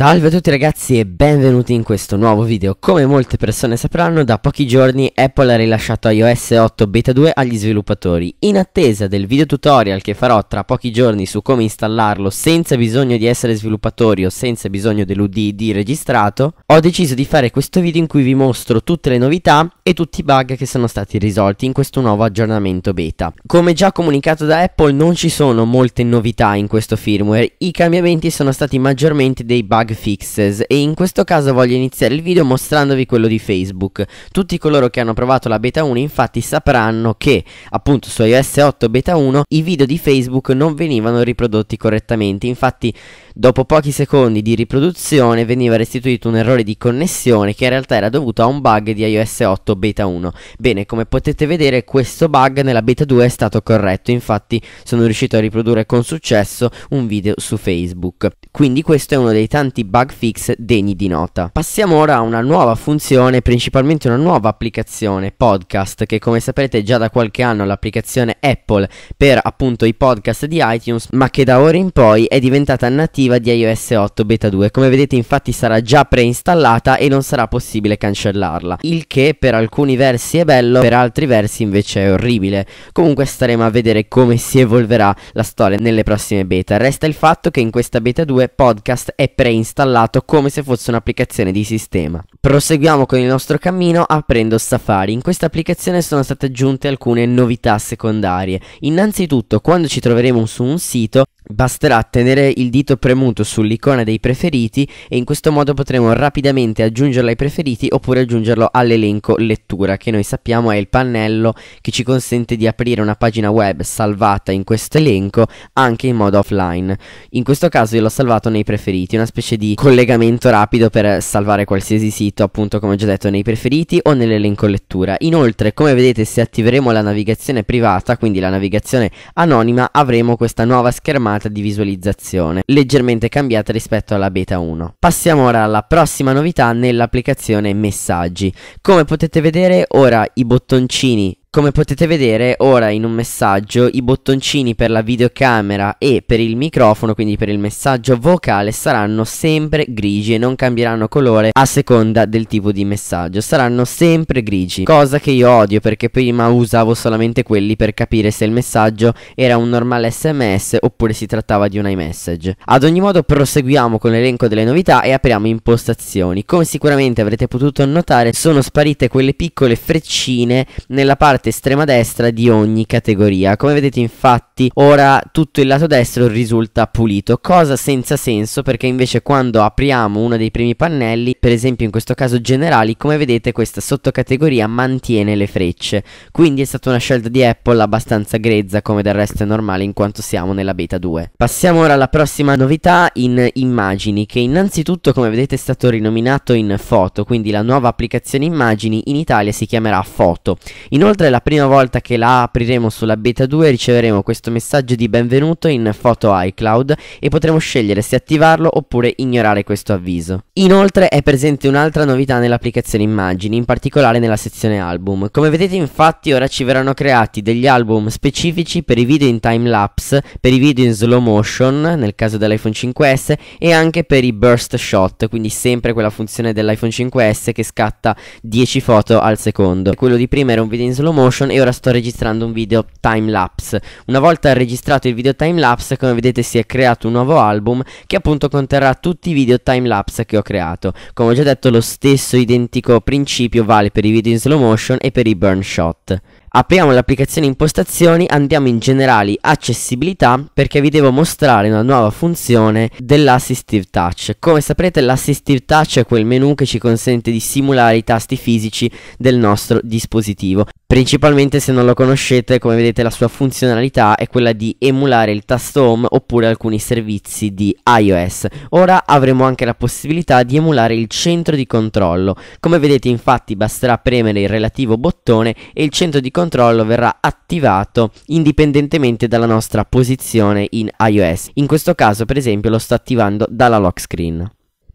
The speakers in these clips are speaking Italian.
Salve a tutti ragazzi e benvenuti in questo nuovo video Come molte persone sapranno da pochi giorni Apple ha rilasciato iOS 8 Beta 2 agli sviluppatori In attesa del video tutorial che farò tra pochi giorni su come installarlo senza bisogno di essere sviluppatori o senza bisogno dell'UDD registrato Ho deciso di fare questo video in cui vi mostro tutte le novità e tutti i bug che sono stati risolti in questo nuovo aggiornamento beta Come già comunicato da Apple non ci sono molte novità in questo firmware I cambiamenti sono stati maggiormente dei bug bug fixes e in questo caso voglio iniziare il video mostrandovi quello di Facebook. Tutti coloro che hanno provato la beta 1 infatti sapranno che appunto su iOS 8 beta 1 i video di Facebook non venivano riprodotti correttamente, infatti dopo pochi secondi di riproduzione veniva restituito un errore di connessione che in realtà era dovuto a un bug di iOS 8 beta 1. Bene, come potete vedere questo bug nella beta 2 è stato corretto, infatti sono riuscito a riprodurre con successo un video su Facebook. Quindi questo è uno dei tanti importanti bug fix degni di nota. Passiamo ora a una nuova funzione, principalmente una nuova applicazione podcast che come saprete già da qualche anno l'applicazione Apple per appunto i podcast di iTunes, ma che da ora in poi è diventata nativa di iOS 8 beta 2. Come vedete infatti sarà già preinstallata e non sarà possibile cancellarla, il che per alcuni versi è bello, per altri versi invece è orribile. Comunque staremo a vedere come si evolverà la storia nelle prossime beta. Resta il fatto che in questa beta 2 podcast è preinstallata installato come se fosse un'applicazione di sistema. Proseguiamo con il nostro cammino aprendo Safari. In questa applicazione sono state aggiunte alcune novità secondarie. Innanzitutto, quando ci troveremo su un sito, Basterà tenere il dito premuto sull'icona dei preferiti e in questo modo potremo rapidamente aggiungerlo ai preferiti oppure aggiungerlo all'elenco lettura che noi sappiamo è il pannello che ci consente di aprire una pagina web salvata in questo elenco anche in modo offline. In questo caso io l'ho salvato nei preferiti, una specie di collegamento rapido per salvare qualsiasi sito appunto come ho già detto nei preferiti o nell'elenco lettura. Inoltre come vedete se attiveremo la navigazione privata quindi la navigazione anonima avremo questa nuova schermata giornata di visualizzazione, leggermente cambiata rispetto alla beta 1. Passiamo ora alla prossima novità nell'applicazione messaggi. Come potete vedere ora i bottoncini come potete vedere ora in un messaggio i bottoncini per la videocamera e per il microfono, quindi per il messaggio vocale, saranno sempre grigi e non cambieranno colore a seconda del tipo di messaggio, saranno sempre grigi, cosa che io odio perché prima usavo solamente quelli per capire se il messaggio era un normale sms oppure si trattava di un iMessage. Ad ogni modo proseguiamo con l'elenco delle novità e apriamo impostazioni, come sicuramente avrete potuto notare sono sparite quelle piccole freccine nella parte parte estrema destra di ogni categoria. Come vedete infatti ora tutto il lato destro risulta pulito, cosa senza senso perché invece quando apriamo uno dei primi pannelli, per esempio in questo caso generali, come vedete questa sottocategoria mantiene le frecce. Quindi è stata una scelta di Apple abbastanza grezza come del resto è normale in quanto siamo nella beta 2. Passiamo ora alla prossima novità in immagini che innanzitutto come vedete è stato rinominato in foto, quindi la nuova applicazione immagini in Italia si chiamerà foto. Inoltre è la prima volta che la apriremo sulla beta 2 riceveremo questo messaggio di benvenuto in foto iCloud e potremo scegliere se attivarlo oppure ignorare questo avviso. Inoltre è presente un'altra novità nell'applicazione immagini, in particolare nella sezione album. Come vedete infatti ora ci verranno creati degli album specifici per i video in time lapse, per i video in slow motion nel caso dell'iPhone 5S e anche per i burst shot, quindi sempre quella funzione dell'iPhone 5S che scatta 10 foto al secondo. Quello di prima era un video in slow motion motion e ora sto registrando un video timelapse. Una volta registrato il video timelapse, come vedete si è creato un nuovo album che appunto conterrà tutti i video timelapse che ho creato. Come ho già detto lo stesso identico principio vale per i video in slow motion e per i burn shot. Apriamo l'applicazione impostazioni, andiamo in generali accessibilità perché vi devo mostrare una nuova funzione dell'assistive touch. Come saprete l'assistive touch è quel menu che ci consente di simulare i tasti fisici del nostro dispositivo. Principalmente se non lo conoscete, come vedete la sua funzionalità è quella di emulare il tasto home oppure alcuni servizi di iOS. Ora avremo anche la possibilità di emulare il centro di controllo. Come vedete infatti basterà premere il relativo bottone e il centro di controllo verrà attivato indipendentemente dalla nostra posizione in iOS. In questo caso per esempio lo sto attivando dalla lock screen.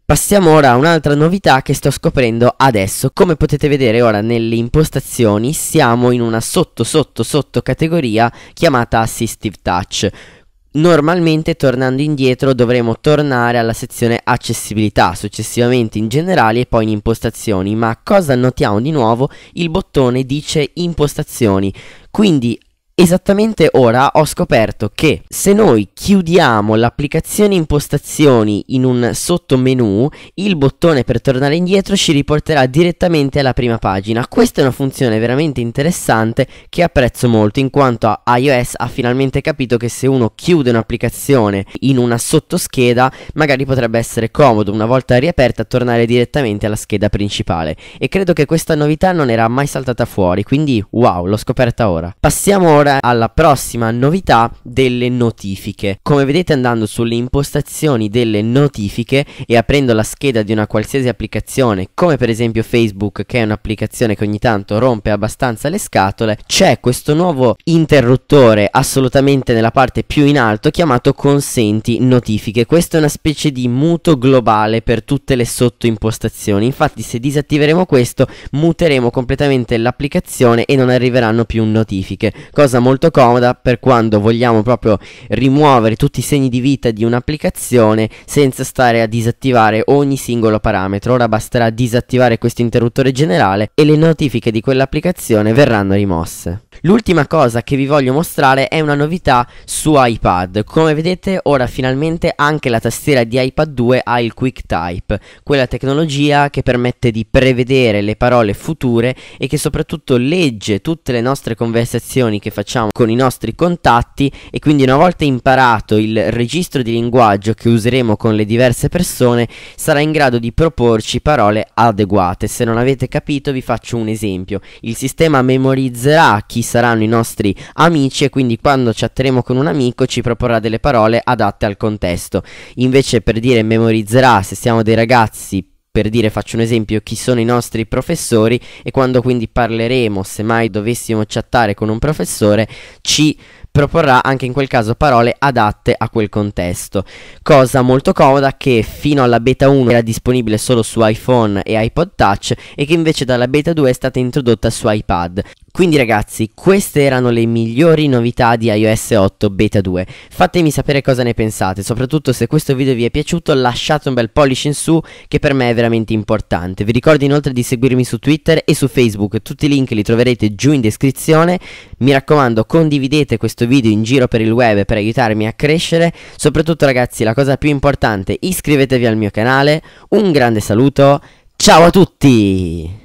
Passiamo ora a un'altra novità che sto scoprendo adesso. Come potete vedere ora nelle impostazioni siamo in una sotto sotto sotto categoria chiamata Assistive Touch. Normalmente tornando indietro dovremo tornare alla sezione accessibilità, successivamente in generali e poi in impostazioni, ma cosa notiamo di nuovo? Il bottone dice impostazioni, quindi Esattamente ora ho scoperto che se noi chiudiamo l'applicazione impostazioni in un sottomenu, il bottone per tornare indietro ci riporterà direttamente alla prima pagina. Questa è una funzione veramente interessante che apprezzo molto in quanto iOS ha finalmente capito che se uno chiude un'applicazione in una sottoscheda magari potrebbe essere comodo una volta riaperta tornare direttamente alla scheda principale e credo che questa novità non era mai saltata fuori, quindi wow, l'ho scoperta ora. Passiamo ora ora alla prossima novità delle notifiche. Come vedete andando sulle impostazioni delle notifiche e aprendo la scheda di una qualsiasi applicazione, come per esempio Facebook che è un'applicazione che ogni tanto rompe abbastanza le scatole, c'è questo nuovo interruttore assolutamente nella parte più in alto chiamato consenti notifiche. Questo è una specie di muto globale per tutte le sottoimpostazioni. Infatti se disattiveremo questo muteremo completamente l'applicazione e non arriveranno più notifiche. Cosa cosa molto comoda per quando vogliamo proprio rimuovere tutti i segni di vita di un'applicazione senza stare a disattivare ogni singolo parametro. Ora basterà disattivare questo interruttore generale e le notifiche di quell'applicazione verranno rimosse. L'ultima cosa che vi voglio mostrare è una novità su iPad. Come vedete ora finalmente anche la tastiera di iPad 2 ha il QuickType, quella tecnologia che permette di prevedere le parole future e che soprattutto legge tutte le nostre conversazioni che facciamo con i nostri contatti e quindi una volta imparato il registro di linguaggio che useremo con le diverse persone sarà in grado di proporci parole adeguate. Se non avete capito vi faccio un esempio. Il sistema memorizzerà chi sa saranno i nostri amici e quindi quando chatteremo con un amico ci proporrà delle parole adatte al contesto. Invece per dire memorizzerà se siamo dei ragazzi per dire, faccio un esempio, chi sono i nostri professori e quando quindi parleremo, se mai dovessimo chattare con un professore, ci proporrà anche in quel caso parole adatte a quel contesto, cosa molto comoda che fino alla beta 1 era disponibile solo su iPhone e iPod Touch e che invece dalla beta 2 è stata introdotta su iPad. Quindi ragazzi, queste erano le migliori novità di iOS 8 Beta 2. Fatemi sapere cosa ne pensate, soprattutto se questo video vi è piaciuto lasciate un bel pollice in su che per me è veramente importante. Vi ricordo inoltre di seguirmi su Twitter e su Facebook, tutti i link li troverete giù in descrizione. Mi raccomando, condividete questo video video in giro per il web per aiutarmi a crescere. Soprattutto ragazzi, la cosa più importante, iscrivetevi al mio canale. Un grande saluto, ciao a tutti!